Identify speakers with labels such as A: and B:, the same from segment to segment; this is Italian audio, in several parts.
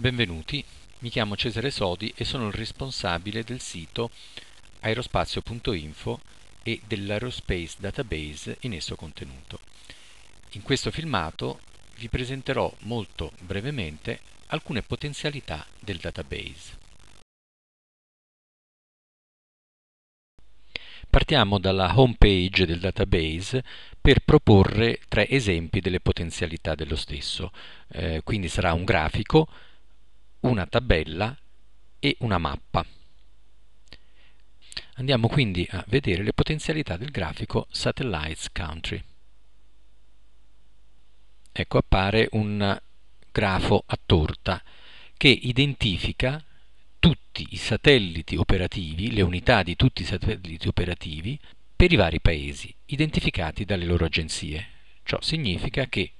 A: Benvenuti, mi chiamo Cesare Sodi e sono il responsabile del sito aerospazio.info e dell'Aerospace Database in esso contenuto. In questo filmato vi presenterò molto brevemente alcune potenzialità del database. Partiamo dalla home page del database per proporre tre esempi delle potenzialità dello stesso. Eh, quindi sarà un grafico una tabella e una mappa. Andiamo quindi a vedere le potenzialità del grafico Satellites Country. Ecco appare un grafo a torta che identifica tutti i satelliti operativi, le unità di tutti i satelliti operativi per i vari paesi, identificati dalle loro agenzie. Ciò significa che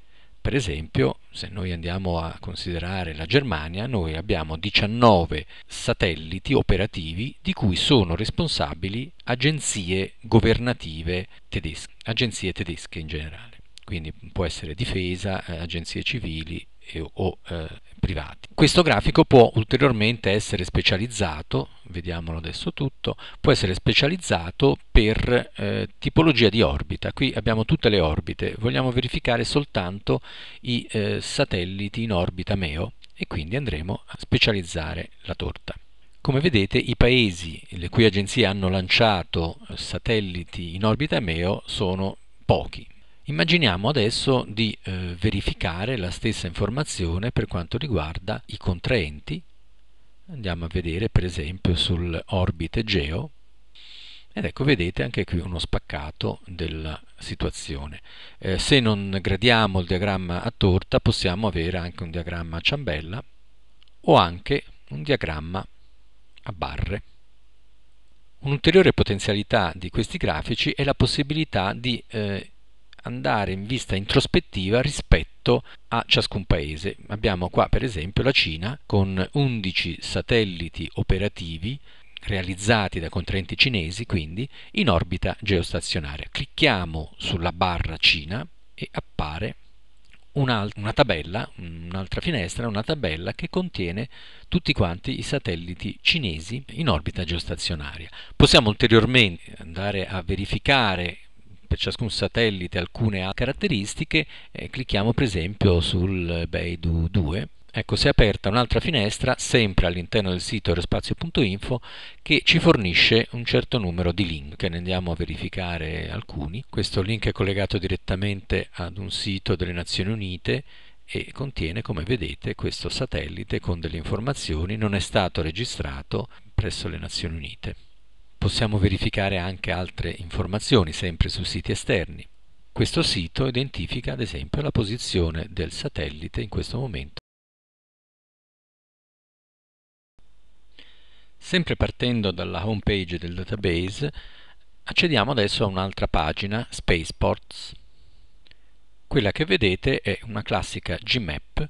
A: per esempio, se noi andiamo a considerare la Germania, noi abbiamo 19 satelliti operativi di cui sono responsabili agenzie governative tedesche, agenzie tedesche in generale. Quindi può essere difesa, eh, agenzie civili eh, o eh, privati. Questo grafico può ulteriormente essere specializzato, vediamolo adesso tutto, può essere specializzato per eh, tipologia di orbita. Qui abbiamo tutte le orbite, vogliamo verificare soltanto i eh, satelliti in orbita MEO e quindi andremo a specializzare la torta. Come vedete i paesi le cui agenzie hanno lanciato eh, satelliti in orbita MEO sono pochi, Immaginiamo adesso di eh, verificare la stessa informazione per quanto riguarda i contraenti. Andiamo a vedere per esempio sull'orbite Geo ed ecco vedete anche qui uno spaccato della situazione. Eh, se non gradiamo il diagramma a torta possiamo avere anche un diagramma a ciambella o anche un diagramma a barre. Un'ulteriore potenzialità di questi grafici è la possibilità di eh, andare in vista introspettiva rispetto a ciascun paese. Abbiamo qua per esempio la Cina con 11 satelliti operativi realizzati da contraenti cinesi, quindi in orbita geostazionaria. Clicchiamo sulla barra Cina e appare una, tabella, un'altra finestra, una tabella che contiene tutti quanti i satelliti cinesi in orbita geostazionaria. Possiamo ulteriormente andare a verificare per ciascun satellite alcune caratteristiche, eh, clicchiamo per esempio sul Beidou 2 Ecco, si è aperta un'altra finestra, sempre all'interno del sito aerospazio.info, che ci fornisce un certo numero di link. Ne andiamo a verificare alcuni. Questo link è collegato direttamente ad un sito delle Nazioni Unite e contiene, come vedete, questo satellite con delle informazioni non è stato registrato presso le Nazioni Unite possiamo verificare anche altre informazioni, sempre su siti esterni. Questo sito identifica ad esempio la posizione del satellite in questo momento. Sempre partendo dalla home page del database, accediamo adesso a un'altra pagina, Spaceports. Quella che vedete è una classica Gmap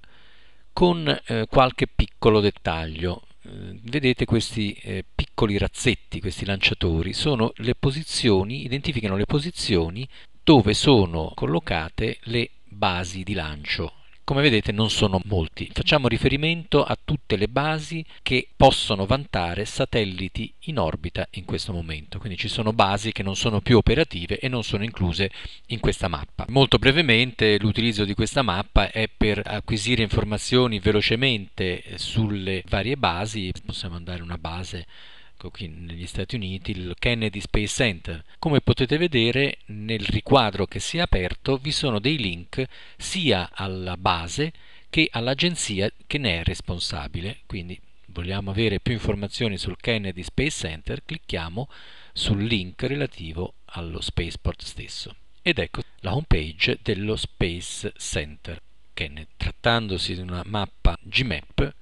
A: con eh, qualche piccolo dettaglio eh, vedete questi eh, piccoli razzetti, questi lanciatori, sono le posizioni, identificano le posizioni dove sono collocate le basi di lancio come vedete non sono molti, facciamo riferimento a tutte le basi che possono vantare satelliti in orbita in questo momento, quindi ci sono basi che non sono più operative e non sono incluse in questa mappa. Molto brevemente l'utilizzo di questa mappa è per acquisire informazioni velocemente eh, sulle varie basi, possiamo andare a una base ecco qui negli Stati Uniti, il Kennedy Space Center. Come potete vedere nel riquadro che si è aperto vi sono dei link sia alla base che all'agenzia che ne è responsabile, quindi vogliamo avere più informazioni sul Kennedy Space Center, clicchiamo sul link relativo allo spaceport stesso. Ed ecco la home page dello Space Center Kennedy. Trattandosi di una mappa GMAP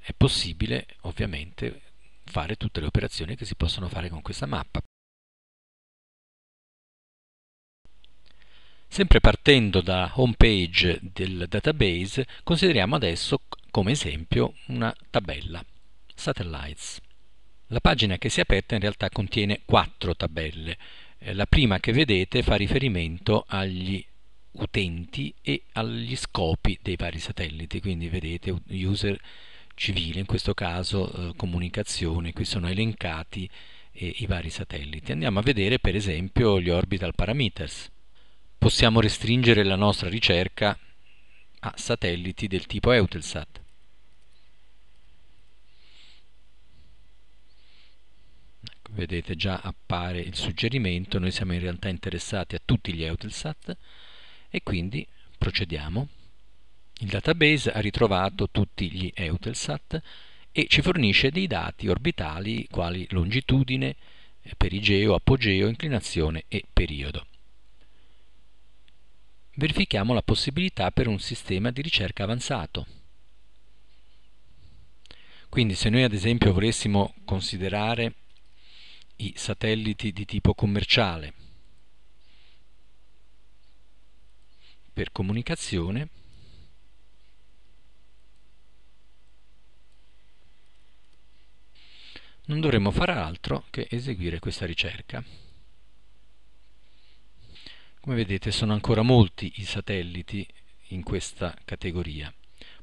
A: è possibile ovviamente fare tutte le operazioni che si possono fare con questa mappa. Sempre partendo da home page del database, consideriamo adesso come esempio una tabella, Satellites. La pagina che si è aperta in realtà contiene quattro tabelle. Eh, la prima che vedete fa riferimento agli utenti e agli scopi dei vari satelliti, quindi vedete user civile, in questo caso eh, comunicazione, qui sono elencati eh, i vari satelliti. Andiamo a vedere per esempio gli orbital parameters. Possiamo restringere la nostra ricerca a satelliti del tipo Eutelsat. Ecco, vedete già appare il suggerimento, noi siamo in realtà interessati a tutti gli Eutelsat e quindi procediamo. Il database ha ritrovato tutti gli Eutelsat e ci fornisce dei dati orbitali quali longitudine, perigeo, apogeo, inclinazione e periodo. Verifichiamo la possibilità per un sistema di ricerca avanzato. Quindi se noi ad esempio volessimo considerare i satelliti di tipo commerciale per comunicazione, non dovremmo fare altro che eseguire questa ricerca. Come vedete sono ancora molti i satelliti in questa categoria.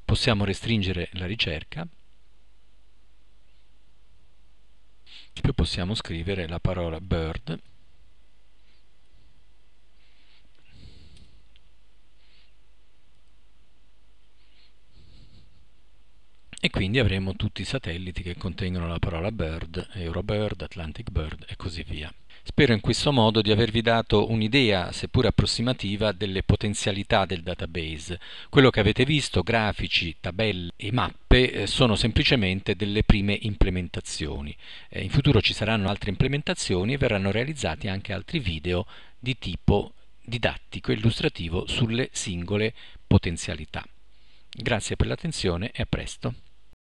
A: Possiamo restringere la ricerca e poi possiamo scrivere la parola bird quindi avremo tutti i satelliti che contengono la parola bird, Eurobird, Atlantic Bird e così via. Spero in questo modo di avervi dato un'idea, seppur approssimativa, delle potenzialità del database. Quello che avete visto, grafici, tabelle e mappe, eh, sono semplicemente delle prime implementazioni. Eh, in futuro ci saranno altre implementazioni e verranno realizzati anche altri video di tipo didattico e illustrativo sulle singole potenzialità. Grazie per l'attenzione e a presto.